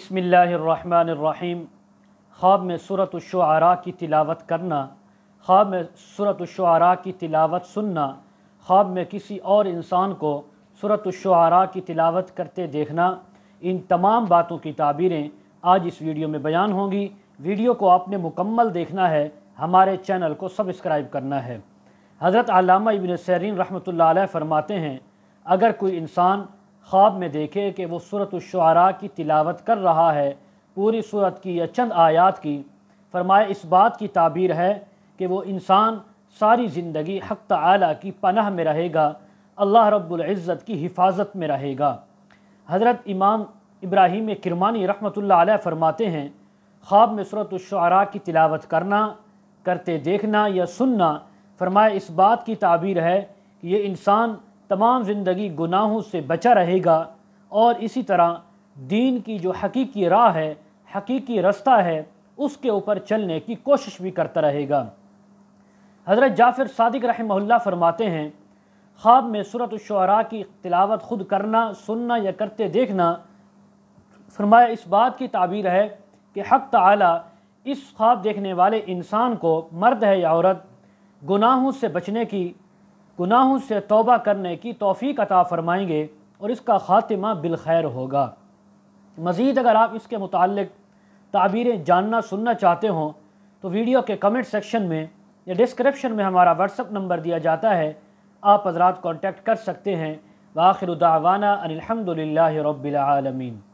बसमीम ख्वाब में सूरत शुरा की तिलावत करना ख्वाब में सूरत शुरा की तिलावत सुनना ख्वाब में किसी और इंसान को सूरत शुरा की तिलावत करते देखना इन तमाम बातों की ताबीरें आज इस वीडियो में बयान होंगी वीडियो को आपने मुकम्मल देखना है हमारे चैनल को सब्सक्राइब करना है हज़रत आलामा इबन सरीन रहमत फ़रमाते हैं अगर कोई इंसान ख्वाब में देखे कि वो सूरत शुरा की तिलावत कर रहा है पूरी सूरत की या चंद आयात की फरमाए इस बात की ताबीर है कि वो इंसान सारी ज़िंदगी हक तला की पनह में रहेगा अल्लाह रब्ज़त की हिफाजत में रहेगा हज़रत इमाम इब्राहिम किरमानी रहमत फरमाते हैं ख्वाब में सूरत शुरा की तिलावत करना करते देखना या सुनना फरमाए इस बात की ताबीर है कि ये इंसान तमाम ज़िंदगी गुनाहों से बचा रहेगा और इसी तरह दीन की जो हकीकी राह है हकीकी रास्ता है उसके ऊपर चलने की कोशिश भी करता रहेगा हज़रत जाफ़िर सादिक रहमल्ला फरमाते हैं ख्वाब में सूरत शुरा की तिलावत खुद करना सुनना या करते देखना फरमाया इस बात की ताबीर है कि हक आला इस ख्वाब देखने वाले इंसान को मर्द है या औरत गुनाहों से बचने की गुनाहों से तोबा करने की तोफ़ी अता फ़रमाएँगे और इसका ख़ात्मा बिलखैर होगा मज़ीद अगर आप इसके मुतल ताबीरें जानना सुनना चाहते हों तो वीडियो के कमेंट सेक्शन में या डिस्क्रिप्शन में हमारा व्हाट्सअप नंबर दिया जाता है आप हजरात कॉन्टेक्ट कर सकते हैं वाखिर उदावाना अनिलहमदिल्ला रबालमीन